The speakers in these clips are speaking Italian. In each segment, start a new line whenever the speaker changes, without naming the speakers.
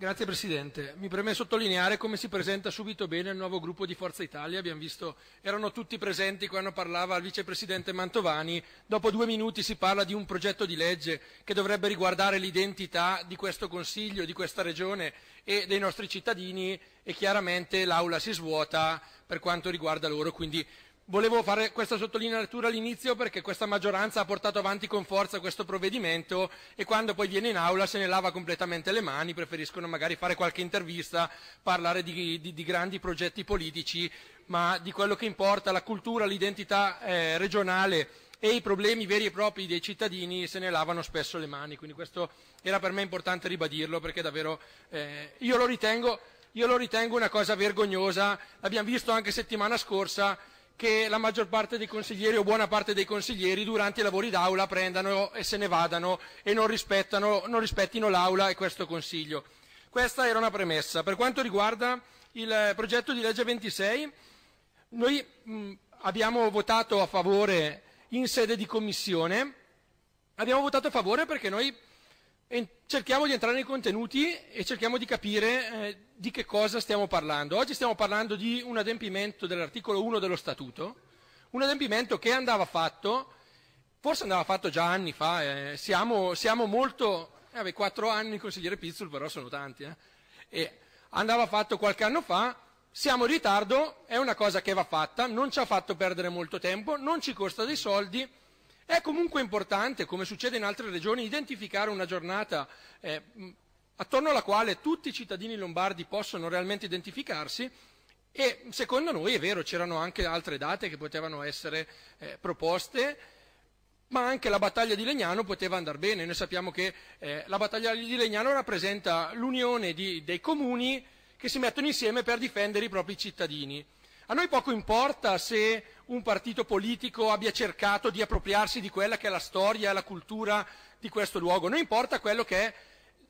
Grazie Presidente. Mi preme sottolineare come si presenta subito bene il nuovo gruppo di Forza Italia. Abbiamo visto, erano tutti presenti quando parlava il Vicepresidente Mantovani. Dopo due minuti si parla di un progetto di legge che dovrebbe riguardare l'identità di questo Consiglio, di questa Regione e dei nostri cittadini e chiaramente l'Aula si svuota per quanto riguarda loro. Quindi Volevo fare questa sottolineatura all'inizio perché questa maggioranza ha portato avanti con forza questo provvedimento e quando poi viene in aula se ne lava completamente le mani, preferiscono magari fare qualche intervista, parlare di, di, di grandi progetti politici, ma di quello che importa la cultura, l'identità eh, regionale e i problemi veri e propri dei cittadini se ne lavano spesso le mani, quindi questo era per me importante ribadirlo perché davvero eh, io, lo ritengo, io lo ritengo una cosa vergognosa, l'abbiamo visto anche settimana scorsa che la maggior parte dei consiglieri o buona parte dei consiglieri durante i lavori d'aula prendano e se ne vadano e non, rispettano, non rispettino l'aula e questo consiglio. Questa era una premessa. Per quanto riguarda il progetto di legge 26, noi mh, mm, abbiamo votato a favore in sede di commissione, abbiamo votato a favore perché noi cerchiamo di entrare nei contenuti e cerchiamo di capire eh, di che cosa stiamo parlando. Oggi stiamo parlando di un adempimento dell'articolo 1 dello Statuto, un adempimento che andava fatto, forse andava fatto già anni fa, eh, siamo, siamo, molto, eh, beh, 4 anni consigliere Pizzul però sono tanti, eh, e andava fatto qualche anno fa, siamo in ritardo, è una cosa che va fatta, non ci ha fatto perdere molto tempo, non ci costa dei soldi, è comunque importante, come succede in altre regioni, identificare una giornata eh, attorno alla quale tutti i cittadini lombardi possono realmente identificarsi e secondo noi è vero, c'erano anche altre date che potevano essere eh, proposte, ma anche la battaglia di Legnano poteva andare bene. Noi sappiamo che eh, la battaglia di Legnano rappresenta l'unione dei comuni che si mettono insieme per difendere i propri cittadini. A noi poco importa se un partito politico abbia cercato di appropriarsi di quella che è la storia e la cultura di questo luogo, noi importa quello che è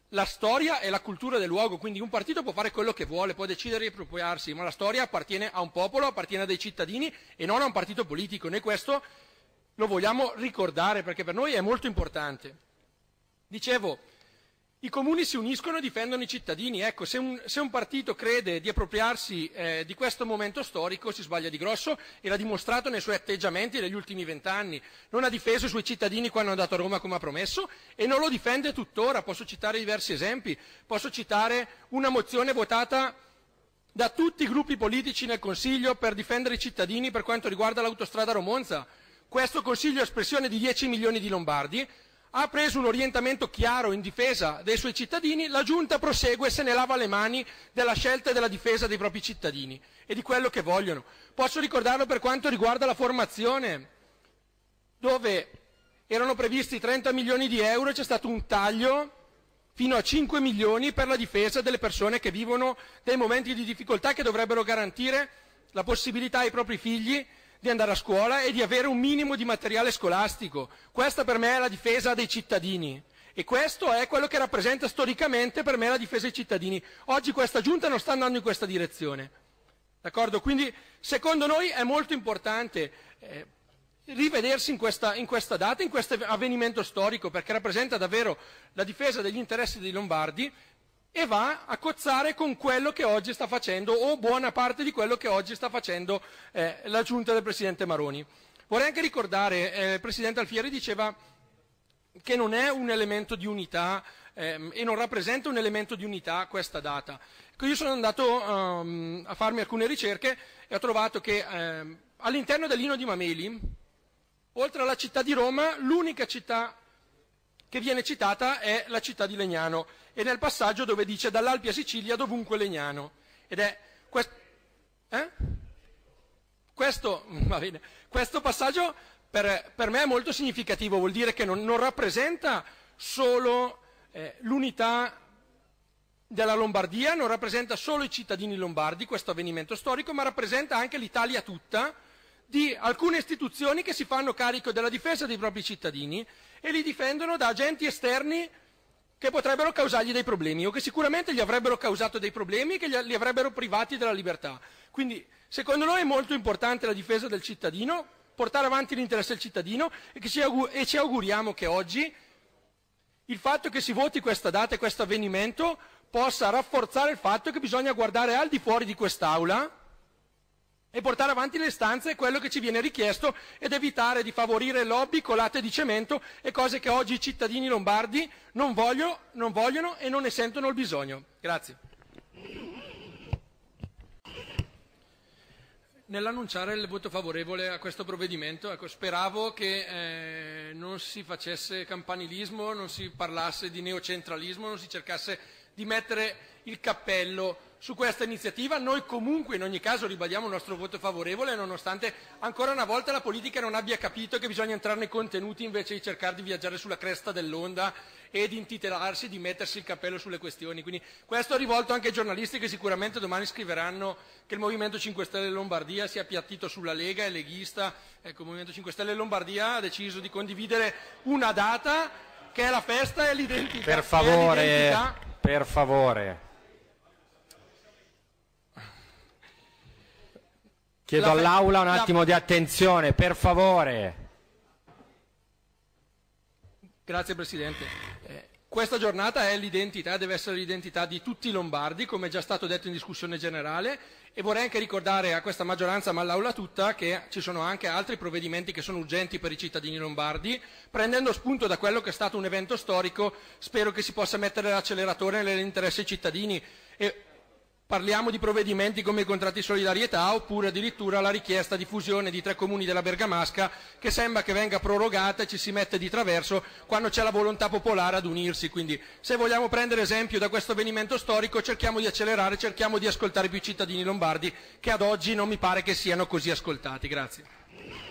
la storia e la cultura del luogo, quindi un partito può fare quello che vuole, può decidere di appropriarsi, ma la storia appartiene a un popolo, appartiene a dei cittadini e non a un partito politico. Noi questo lo vogliamo ricordare perché per noi è molto importante. Dicevo, i comuni si uniscono e difendono i cittadini. Ecco, se un, se un partito crede di appropriarsi eh, di questo momento storico si sbaglia di grosso e l'ha dimostrato nei suoi atteggiamenti negli ultimi vent'anni. Non ha difeso i suoi cittadini quando è andato a Roma come ha promesso e non lo difende tuttora. Posso citare diversi esempi. Posso citare una mozione votata da tutti i gruppi politici nel Consiglio per difendere i cittadini per quanto riguarda l'autostrada Romonza. Questo Consiglio è espressione di 10 milioni di lombardi ha preso un orientamento chiaro in difesa dei suoi cittadini, la Giunta prosegue e se ne lava le mani della scelta e della difesa dei propri cittadini e di quello che vogliono. Posso ricordarlo per quanto riguarda la formazione, dove erano previsti 30 milioni di euro e c'è stato un taglio fino a 5 milioni per la difesa delle persone che vivono dei momenti di difficoltà che dovrebbero garantire la possibilità ai propri figli di andare a scuola e di avere un minimo di materiale scolastico. Questa per me è la difesa dei cittadini. E questo è quello che rappresenta storicamente per me la difesa dei cittadini. Oggi questa giunta non sta andando in questa direzione. D'accordo? Quindi secondo noi è molto importante eh, rivedersi in questa, in questa data, in questo avvenimento storico, perché rappresenta davvero la difesa degli interessi dei Lombardi, e va a cozzare con quello che oggi sta facendo o buona parte di quello che oggi sta facendo eh, la giunta del Presidente Maroni. Vorrei anche ricordare, eh, il Presidente Alfieri diceva che non è un elemento di unità ehm, e non rappresenta un elemento di unità questa data. Io sono andato um, a farmi alcune ricerche e ho trovato che ehm, all'interno dell'Ino di Mameli, oltre alla città di Roma, l'unica città che viene citata è la città di Legnano e nel passaggio dove dice dall'Alpi a Sicilia dovunque legnano. Ed è quest- eh? questo, questo, passaggio per, per, me è molto significativo, vuol dire che non, non rappresenta solo eh, l'unità della Lombardia, non rappresenta solo i cittadini lombardi questo avvenimento storico, ma rappresenta anche l'Italia tutta di alcune istituzioni che si fanno carico della difesa dei propri cittadini e li difendono da agenti esterni che potrebbero causargli dei problemi o che sicuramente gli avrebbero causato dei problemi che li avrebbero privati della libertà. Quindi secondo noi è molto importante la difesa del cittadino, portare avanti l'interesse del cittadino e, ci, augur- e ci auguriamo che oggi il fatto che si voti questa data e questo avvenimento possa rafforzare il fatto che bisogna guardare al di fuori di quest'Aula e portare avanti le stanze è quello che ci viene richiesto ed evitare di favorire lobby colate di cemento e cose che oggi i cittadini lombardi non, voglio, non vogliono e non ne sentono il bisogno. Grazie. Nell'annunciare il voto favorevole a questo provvedimento, ecco, speravo che eh, non si facesse campanilismo, non si parlasse di neocentralismo, non si cercasse di mettere il cappello su questa iniziativa. Noi comunque in ogni caso ribadiamo il nostro voto favorevole nonostante ancora una volta la politica non abbia capito che bisogna entrare nei contenuti invece di cercare di viaggiare sulla cresta dell'onda e di intitolarsi, di mettersi il cappello sulle questioni. Quindi questo è rivolto anche ai giornalisti che sicuramente domani scriveranno che il Movimento 5 Stelle Lombardia si è appiattito sulla Lega e leghista. Ecco, il Movimento 5 Stelle Lombardia ha deciso di condividere una data che è la festa e l'identità. Per favore, per favore. Chiedo all'Aula un attimo di attenzione, per favore. Grazie Presidente. Eh, questa giornata è l'identità, deve essere l'identità di tutti i lombardi, come è già stato detto in discussione generale, e vorrei anche ricordare a questa maggioranza, ma all'Aula tutta, che ci sono anche altri provvedimenti che sono urgenti per i cittadini lombardi, prendendo spunto da quello che è stato un evento storico, spero che si possa mettere l'acceleratore nell'interesse dei cittadini. E Parliamo di provvedimenti come i contratti di solidarietà oppure addirittura la richiesta di fusione di tre comuni della Bergamasca che sembra che venga prorogata e ci si mette di traverso quando c'è la volontà popolare ad unirsi. Quindi se vogliamo prendere esempio da questo avvenimento storico cerchiamo di accelerare, cerchiamo di ascoltare più i cittadini lombardi che ad oggi non mi pare che siano così ascoltati. Grazie.